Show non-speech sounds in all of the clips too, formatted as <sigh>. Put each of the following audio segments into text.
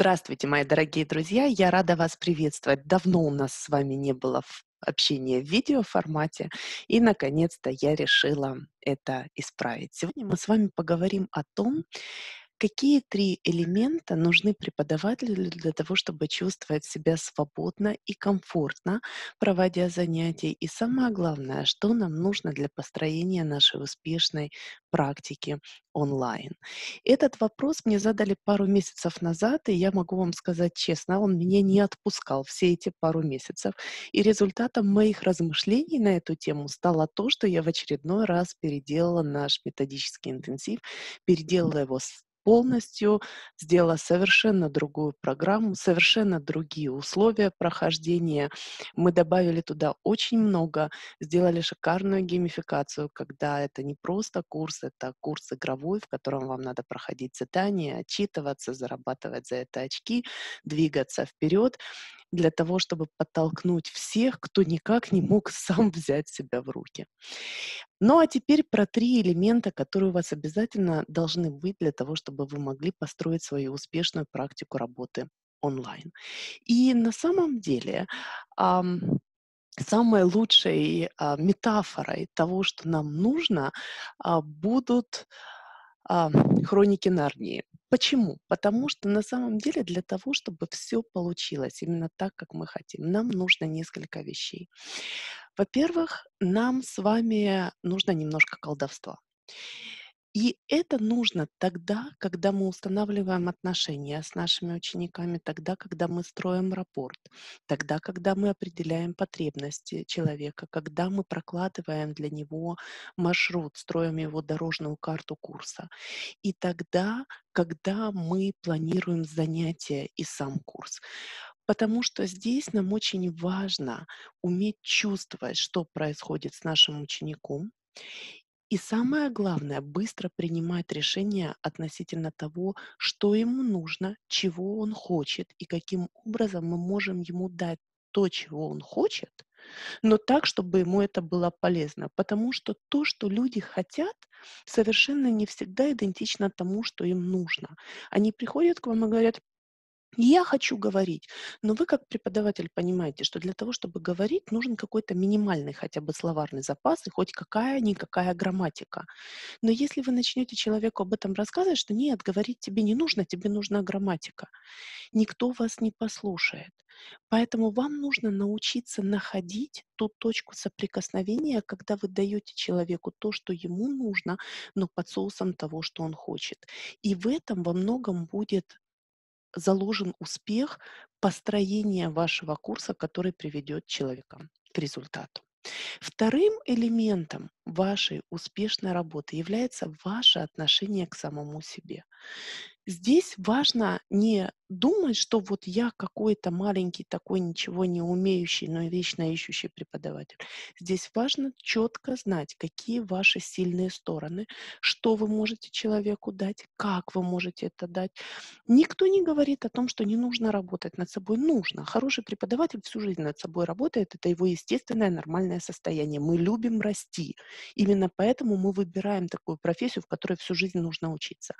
Здравствуйте, мои дорогие друзья! Я рада вас приветствовать. Давно у нас с вами не было общения в видеоформате, и, наконец-то, я решила это исправить. Сегодня мы с вами поговорим о том, Какие три элемента нужны преподавателю для того, чтобы чувствовать себя свободно и комфортно, проводя занятия? И самое главное, что нам нужно для построения нашей успешной практики онлайн? Этот вопрос мне задали пару месяцев назад, и я могу вам сказать честно, он меня не отпускал все эти пару месяцев. И результатом моих размышлений на эту тему стало то, что я в очередной раз переделала наш методический интенсив, переделала его с полностью, сделала совершенно другую программу, совершенно другие условия прохождения. Мы добавили туда очень много, сделали шикарную геймификацию, когда это не просто курс, это курс игровой, в котором вам надо проходить задания, отчитываться, зарабатывать за это очки, двигаться вперед для того, чтобы подтолкнуть всех, кто никак не мог <laughs> сам взять себя в руки. Ну а теперь про три элемента, которые у вас обязательно должны быть для того, чтобы вы могли построить свою успешную практику работы онлайн. И на самом деле самой лучшей а, метафорой того, что нам нужно, а, будут а, хроники Нарнии. Почему? Потому что на самом деле для того, чтобы все получилось именно так, как мы хотим, нам нужно несколько вещей. Во-первых, нам с вами нужно немножко колдовства. И это нужно тогда, когда мы устанавливаем отношения с нашими учениками, тогда, когда мы строим рапорт, тогда, когда мы определяем потребности человека, когда мы прокладываем для него маршрут, строим его дорожную карту курса. И тогда, когда мы планируем занятия и сам курс. Потому что здесь нам очень важно уметь чувствовать, что происходит с нашим учеником, и самое главное, быстро принимать решения относительно того, что ему нужно, чего он хочет и каким образом мы можем ему дать то, чего он хочет, но так, чтобы ему это было полезно. Потому что то, что люди хотят, совершенно не всегда идентично тому, что им нужно. Они приходят к вам и говорят, я хочу говорить, но вы как преподаватель понимаете, что для того, чтобы говорить, нужен какой-то минимальный хотя бы словарный запас и хоть какая-никакая грамматика. Но если вы начнете человеку об этом рассказывать, что нет, говорить тебе не нужно, тебе нужна грамматика, никто вас не послушает. Поэтому вам нужно научиться находить ту точку соприкосновения, когда вы даете человеку то, что ему нужно, но под соусом того, что он хочет. И в этом во многом будет заложен успех построения вашего курса, который приведет человека к результату. Вторым элементом вашей успешной работы является ваше отношение к самому себе. Здесь важно не думать, что вот я какой-то маленький такой ничего не умеющий, но и вечно ищущий преподаватель. Здесь важно четко знать, какие ваши сильные стороны, что вы можете человеку дать, как вы можете это дать. Никто не говорит о том, что не нужно работать над собой. Нужно. Хороший преподаватель всю жизнь над собой работает. Это его естественное нормальное состояние. Мы любим расти. Именно поэтому мы выбираем такую профессию, в которой всю жизнь нужно учиться.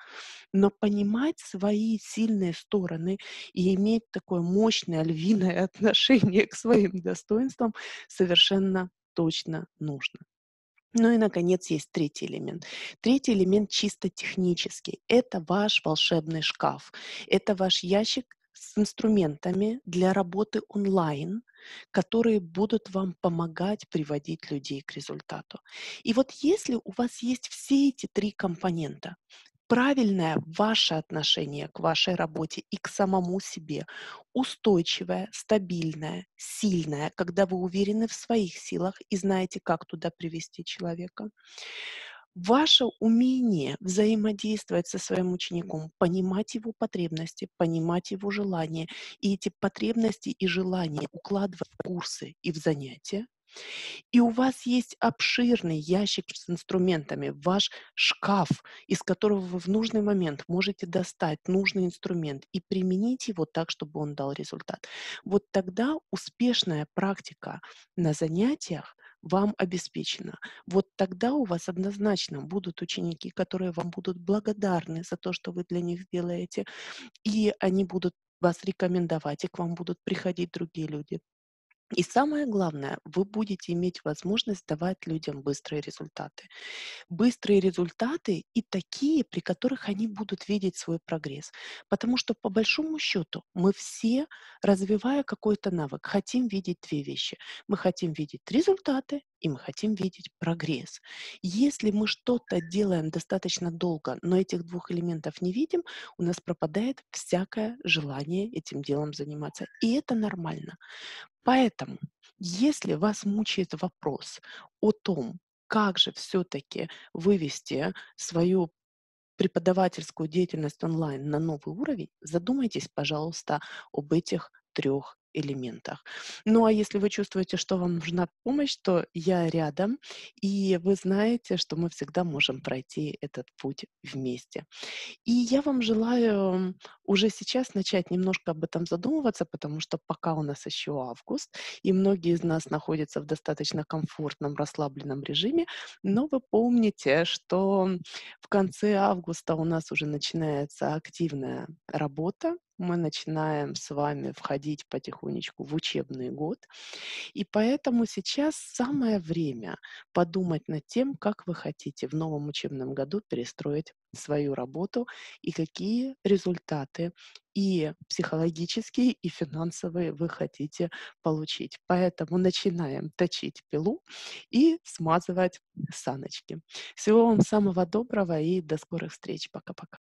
Но понимать понимать свои сильные стороны и иметь такое мощное львиное <laughs> отношение к своим достоинствам совершенно точно нужно. Ну и, наконец, есть третий элемент. Третий элемент чисто технический. Это ваш волшебный шкаф. Это ваш ящик с инструментами для работы онлайн, которые будут вам помогать приводить людей к результату. И вот если у вас есть все эти три компонента, правильное ваше отношение к вашей работе и к самому себе, устойчивое, стабильное, сильное, когда вы уверены в своих силах и знаете, как туда привести человека. Ваше умение взаимодействовать со своим учеником, понимать его потребности, понимать его желания, и эти потребности и желания укладывать в курсы и в занятия, и у вас есть обширный ящик с инструментами, ваш шкаф, из которого вы в нужный момент можете достать нужный инструмент и применить его так, чтобы он дал результат. Вот тогда успешная практика на занятиях вам обеспечена. Вот тогда у вас однозначно будут ученики, которые вам будут благодарны за то, что вы для них делаете, и они будут вас рекомендовать, и к вам будут приходить другие люди. И самое главное, вы будете иметь возможность давать людям быстрые результаты. Быстрые результаты и такие, при которых они будут видеть свой прогресс. Потому что, по большому счету, мы все, развивая какой-то навык, хотим видеть две вещи. Мы хотим видеть результаты и мы хотим видеть прогресс. Если мы что-то делаем достаточно долго, но этих двух элементов не видим, у нас пропадает всякое желание этим делом заниматься. И это нормально. Поэтому, если вас мучает вопрос о том, как же все-таки вывести свою преподавательскую деятельность онлайн на новый уровень, задумайтесь, пожалуйста, об этих трех элементах. Ну а если вы чувствуете, что вам нужна помощь, то я рядом, и вы знаете, что мы всегда можем пройти этот путь вместе. И я вам желаю уже сейчас начать немножко об этом задумываться, потому что пока у нас еще август, и многие из нас находятся в достаточно комфортном, расслабленном режиме, но вы помните, что в конце августа у нас уже начинается активная работа, мы начинаем с вами входить потихонечку в учебный год. И поэтому сейчас самое время подумать над тем, как вы хотите в новом учебном году перестроить свою работу и какие результаты и психологические, и финансовые вы хотите получить. Поэтому начинаем точить пилу и смазывать саночки. Всего вам самого доброго и до скорых встреч. Пока-пока.